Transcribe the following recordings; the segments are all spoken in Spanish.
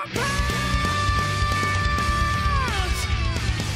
my pain!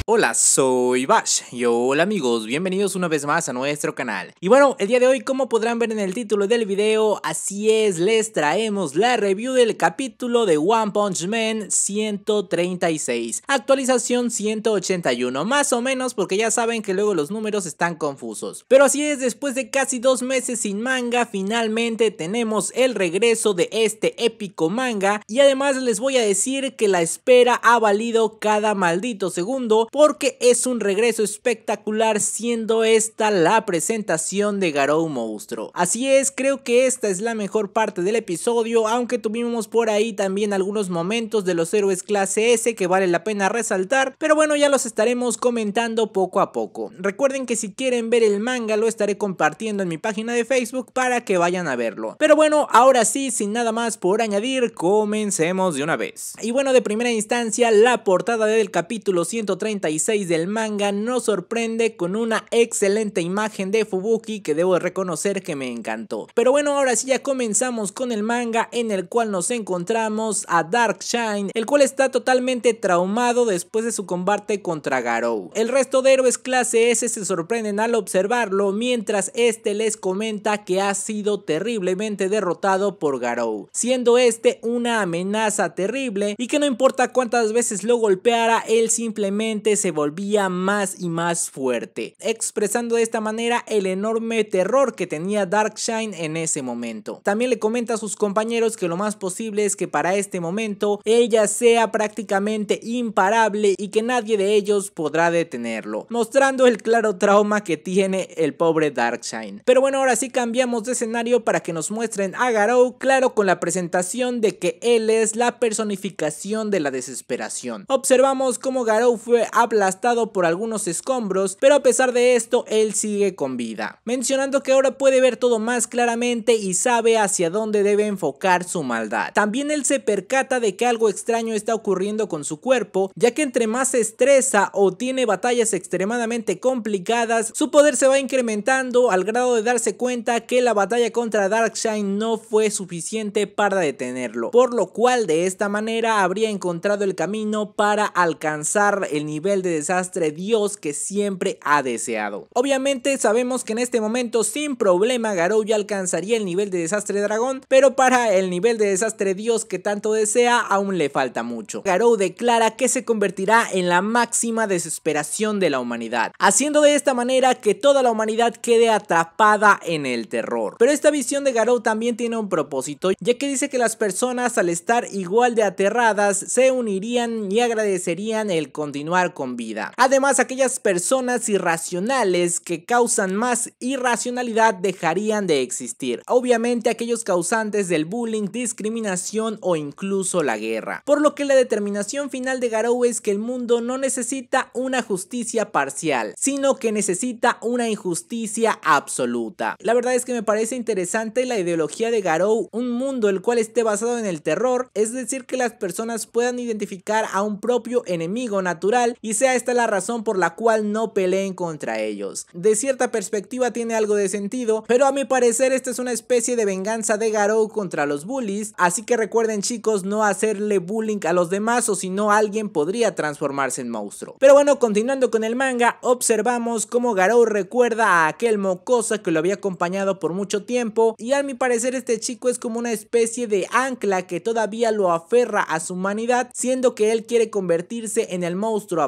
Hola, soy Bash y hola amigos, bienvenidos una vez más a nuestro canal. Y bueno, el día de hoy como podrán ver en el título del video, así es, les traemos la review del capítulo de One Punch Man 136, actualización 181, más o menos porque ya saben que luego los números están confusos. Pero así es, después de casi dos meses sin manga, finalmente tenemos el regreso de este épico manga y además les voy a decir que la espera ha valido cada maldito segundo porque es un regreso espectacular siendo esta la presentación de Garou Monstruo. Así es, creo que esta es la mejor parte del episodio, aunque tuvimos por ahí también algunos momentos de los héroes clase S que vale la pena resaltar, pero bueno ya los estaremos comentando poco a poco. Recuerden que si quieren ver el manga lo estaré compartiendo en mi página de Facebook para que vayan a verlo. Pero bueno, ahora sí, sin nada más por añadir, comencemos de una vez. Y bueno, de primera instancia, la portada del capítulo 130 del manga nos sorprende con una excelente imagen de Fubuki que debo reconocer que me encantó. Pero bueno, ahora sí ya comenzamos con el manga en el cual nos encontramos a Dark Shine, el cual está totalmente traumado después de su combate contra Garou. El resto de héroes clase S se sorprenden al observarlo mientras este les comenta que ha sido terriblemente derrotado por Garou, siendo este una amenaza terrible y que no importa cuántas veces lo golpeara, él simplemente se volvía más y más fuerte, expresando de esta manera el enorme terror que tenía Darkshine en ese momento. También le comenta a sus compañeros que lo más posible es que para este momento ella sea prácticamente imparable y que nadie de ellos podrá detenerlo, mostrando el claro trauma que tiene el pobre Darkshine. Pero bueno, ahora sí cambiamos de escenario para que nos muestren a Garou claro con la presentación de que él es la personificación de la desesperación. Observamos cómo Garou fue a aplastado por algunos escombros, pero a pesar de esto, él sigue con vida. Mencionando que ahora puede ver todo más claramente y sabe hacia dónde debe enfocar su maldad. También él se percata de que algo extraño está ocurriendo con su cuerpo, ya que entre más se estresa o tiene batallas extremadamente complicadas, su poder se va incrementando al grado de darse cuenta que la batalla contra Darkshine no fue suficiente para detenerlo, por lo cual de esta manera habría encontrado el camino para alcanzar el nivel de desastre Dios que siempre ha deseado. Obviamente sabemos que en este momento sin problema Garou ya alcanzaría el nivel de desastre dragón, pero para el nivel de desastre Dios que tanto desea aún le falta mucho. Garou declara que se convertirá en la máxima desesperación de la humanidad, haciendo de esta manera que toda la humanidad quede atrapada en el terror. Pero esta visión de Garou también tiene un propósito, ya que dice que las personas al estar igual de aterradas se unirían y agradecerían el continuar con vida. Además, aquellas personas irracionales que causan más irracionalidad dejarían de existir. Obviamente, aquellos causantes del bullying, discriminación o incluso la guerra. Por lo que la determinación final de Garou es que el mundo no necesita una justicia parcial, sino que necesita una injusticia absoluta. La verdad es que me parece interesante la ideología de Garou, un mundo el cual esté basado en el terror, es decir, que las personas puedan identificar a un propio enemigo natural y sea esta la razón por la cual no peleen contra ellos. De cierta perspectiva tiene algo de sentido, pero a mi parecer esta es una especie de venganza de Garou contra los bullies, así que recuerden chicos no hacerle bullying a los demás o si no alguien podría transformarse en monstruo. Pero bueno, continuando con el manga, observamos cómo Garou recuerda a aquel mocosa que lo había acompañado por mucho tiempo y a mi parecer este chico es como una especie de ancla que todavía lo aferra a su humanidad, siendo que él quiere convertirse en el monstruo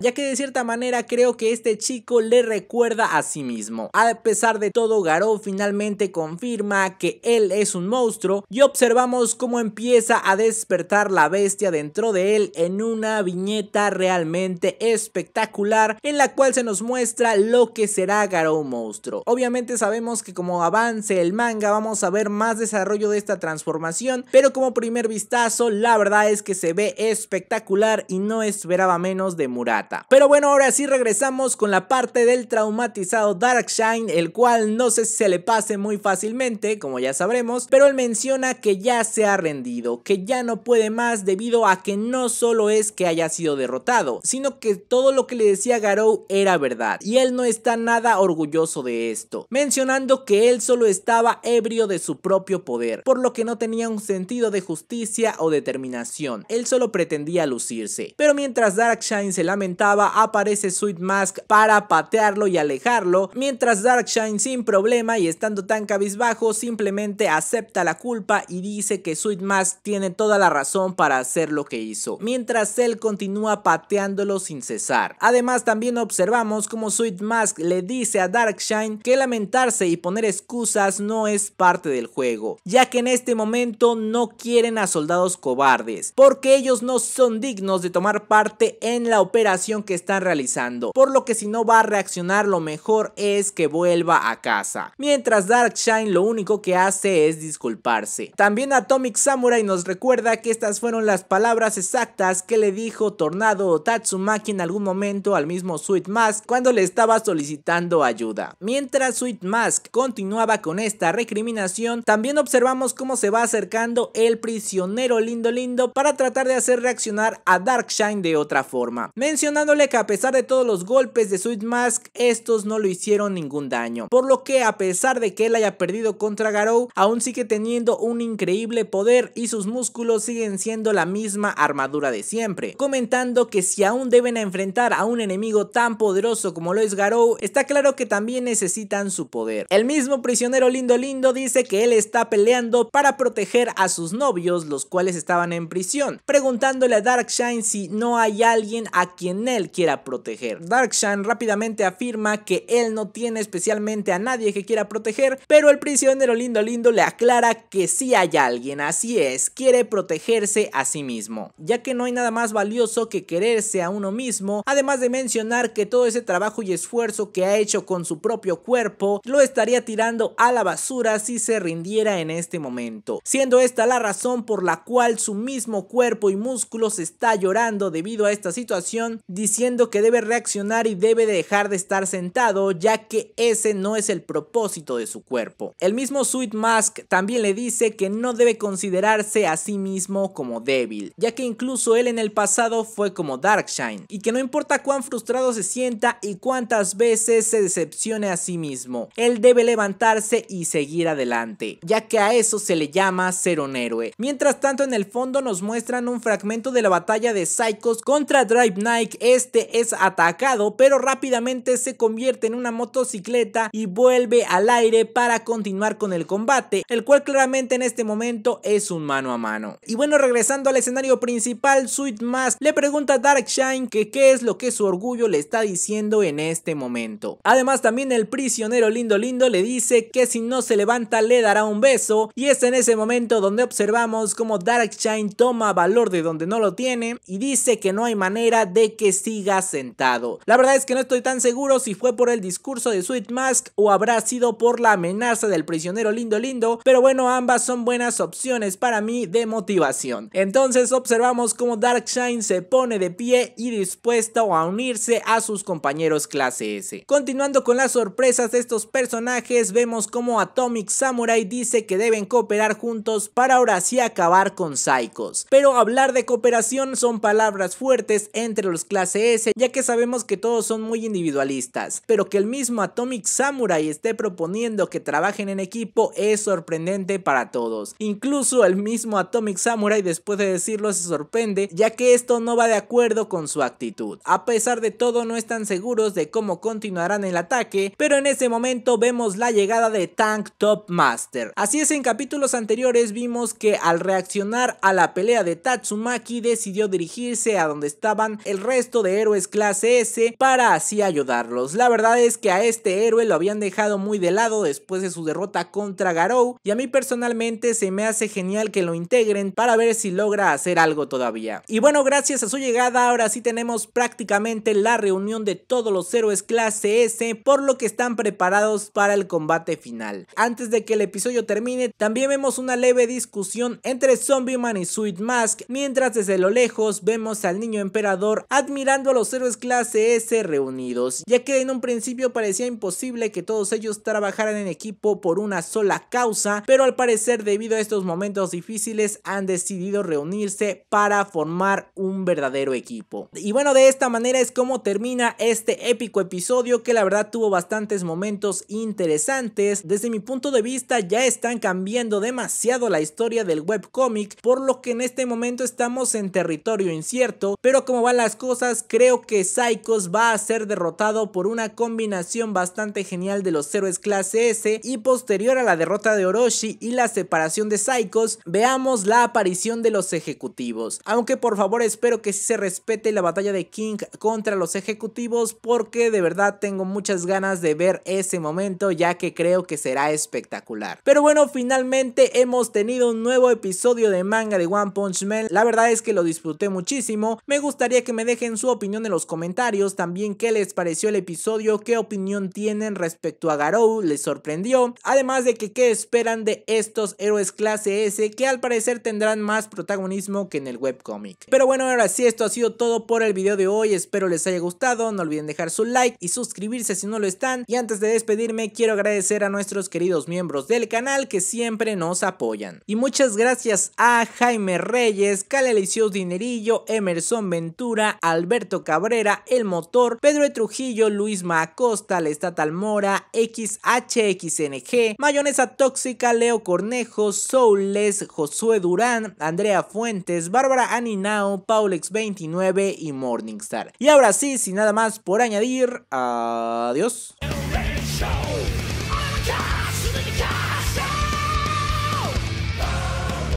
ya que de cierta manera creo que este chico le recuerda a sí mismo. A pesar de todo, Garou finalmente confirma que él es un monstruo y observamos cómo empieza a despertar la bestia dentro de él en una viñeta realmente espectacular en la cual se nos muestra lo que será Garou monstruo. Obviamente sabemos que como avance el manga vamos a ver más desarrollo de esta transformación, pero como primer vistazo la verdad es que se ve espectacular y no esperaba menos de Murata. Pero bueno, ahora sí regresamos con la parte del traumatizado Darkshine, el cual no sé si se le pase muy fácilmente, como ya sabremos, pero él menciona que ya se ha rendido, que ya no puede más debido a que no solo es que haya sido derrotado, sino que todo lo que le decía Garou era verdad, y él no está nada orgulloso de esto, mencionando que él solo estaba ebrio de su propio poder, por lo que no tenía un sentido de justicia o determinación, él solo pretendía lucirse. Pero mientras Darkshine se lamentaba, aparece Sweet Mask para patearlo y alejarlo, mientras Darkshine sin problema y estando tan cabizbajo simplemente acepta la culpa y dice que Sweet Mask tiene toda la razón para hacer lo que hizo, mientras él continúa pateándolo sin cesar. Además también observamos como Sweet Mask le dice a Darkshine que lamentarse y poner excusas no es parte del juego, ya que en este momento no quieren a soldados cobardes, porque ellos no son dignos de tomar parte en la la operación que están realizando, por lo que si no va a reaccionar lo mejor es que vuelva a casa. Mientras Darkshine lo único que hace es disculparse. También Atomic Samurai nos recuerda que estas fueron las palabras exactas que le dijo Tornado o Tatsumaki en algún momento al mismo Sweet Mask cuando le estaba solicitando ayuda. Mientras Sweet Mask continuaba con esta recriminación, también observamos cómo se va acercando el prisionero lindo lindo para tratar de hacer reaccionar a Darkshine de otra forma mencionándole que a pesar de todos los golpes de Sweet Mask, estos no le hicieron ningún daño. Por lo que a pesar de que él haya perdido contra Garou, aún sigue teniendo un increíble poder y sus músculos siguen siendo la misma armadura de siempre, comentando que si aún deben enfrentar a un enemigo tan poderoso como lo es Garou, está claro que también necesitan su poder. El mismo prisionero lindo lindo dice que él está peleando para proteger a sus novios, los cuales estaban en prisión, preguntándole a Darkshine si no hay alguien a quien él quiera proteger. Darkshan rápidamente afirma que él no tiene especialmente a nadie que quiera proteger, pero el prisionero lindo lindo le aclara que si hay alguien, así es, quiere protegerse a sí mismo, ya que no hay nada más valioso que quererse a uno mismo, además de mencionar que todo ese trabajo y esfuerzo que ha hecho con su propio cuerpo lo estaría tirando a la basura si se rindiera en este momento, siendo esta la razón por la cual su mismo cuerpo y músculos está llorando debido a esta situación diciendo que debe reaccionar y debe dejar de estar sentado ya que ese no es el propósito de su cuerpo. El mismo Sweet Mask también le dice que no debe considerarse a sí mismo como débil, ya que incluso él en el pasado fue como Darkshine, y que no importa cuán frustrado se sienta y cuántas veces se decepcione a sí mismo, él debe levantarse y seguir adelante, ya que a eso se le llama ser un héroe. Mientras tanto en el fondo nos muestran un fragmento de la batalla de Psychos contra Dragon Nike, este es atacado, pero rápidamente se convierte en una motocicleta y vuelve al aire para continuar con el combate, el cual claramente en este momento es un mano a mano. Y bueno, regresando al escenario principal, Sweet Mask le pregunta a Darkshine que qué es lo que su orgullo le está diciendo en este momento. Además, también el prisionero lindo lindo le dice que si no se levanta le dará un beso, y es en ese momento donde observamos como Darkshine toma valor de donde no lo tiene y dice que no hay manera de que siga sentado. La verdad es que no estoy tan seguro si fue por el discurso de Sweet Mask o habrá sido por la amenaza del prisionero lindo lindo, pero bueno, ambas son buenas opciones para mí de motivación. Entonces observamos cómo Darkshine se pone de pie y dispuesto a unirse a sus compañeros clase S. Continuando con las sorpresas de estos personajes, vemos cómo Atomic Samurai dice que deben cooperar juntos para ahora sí acabar con Psychos. Pero hablar de cooperación son palabras fuertes en entre los clase S, ya que sabemos que todos son muy individualistas, pero que el mismo Atomic Samurai esté proponiendo que trabajen en equipo es sorprendente para todos. Incluso el mismo Atomic Samurai después de decirlo se sorprende, ya que esto no va de acuerdo con su actitud. A pesar de todo no están seguros de cómo continuarán el ataque, pero en ese momento vemos la llegada de Tank Top Master. Así es, en capítulos anteriores vimos que al reaccionar a la pelea de Tatsumaki decidió dirigirse a donde estaban el resto de héroes clase S para así ayudarlos. La verdad es que a este héroe lo habían dejado muy de lado después de su derrota contra Garou y a mí personalmente se me hace genial que lo integren para ver si logra hacer algo todavía. Y bueno, gracias a su llegada ahora sí tenemos prácticamente la reunión de todos los héroes clase S por lo que están preparados para el combate final. Antes de que el episodio termine también vemos una leve discusión entre Zombie Man y Sweet Mask mientras desde lo lejos vemos al niño emperador admirando a los héroes clase S reunidos, ya que en un principio parecía imposible que todos ellos trabajaran en equipo por una sola causa, pero al parecer debido a estos momentos difíciles han decidido reunirse para formar un verdadero equipo. Y bueno, de esta manera es como termina este épico episodio que la verdad tuvo bastantes momentos interesantes. Desde mi punto de vista ya están cambiando demasiado la historia del webcomic, por lo que en este momento estamos en territorio incierto, pero como va las cosas, creo que Psychos va a ser derrotado por una combinación bastante genial de los héroes clase S y posterior a la derrota de Orochi y la separación de Psychos, veamos la aparición de los ejecutivos. Aunque por favor espero que se respete la batalla de King contra los ejecutivos porque de verdad tengo muchas ganas de ver ese momento ya que creo que será espectacular. Pero bueno, finalmente hemos tenido un nuevo episodio de manga de One Punch Man. La verdad es que lo disfruté muchísimo. Me gustaría que que me dejen su opinión en los comentarios, también qué les pareció el episodio, qué opinión tienen respecto a Garou, les sorprendió, además de que qué esperan de estos héroes clase S que al parecer tendrán más protagonismo que en el webcomic. Pero bueno, ahora sí, esto ha sido todo por el video de hoy, espero les haya gustado, no olviden dejar su like y suscribirse si no lo están, y antes de despedirme quiero agradecer a nuestros queridos miembros del canal que siempre nos apoyan. Y muchas gracias a Jaime Reyes, Cale Dinerillo, Emerson Ventura, Alberto Cabrera, El Motor, Pedro de Trujillo, Luis Macosta Lestatal Almora, Mora, XHXNG, Mayonesa Tóxica, Leo Cornejo, Soules, Josué Durán, Andrea Fuentes, Bárbara Aninao, Paulex29 y Morningstar. Y ahora sí, sin nada más por añadir, adiós.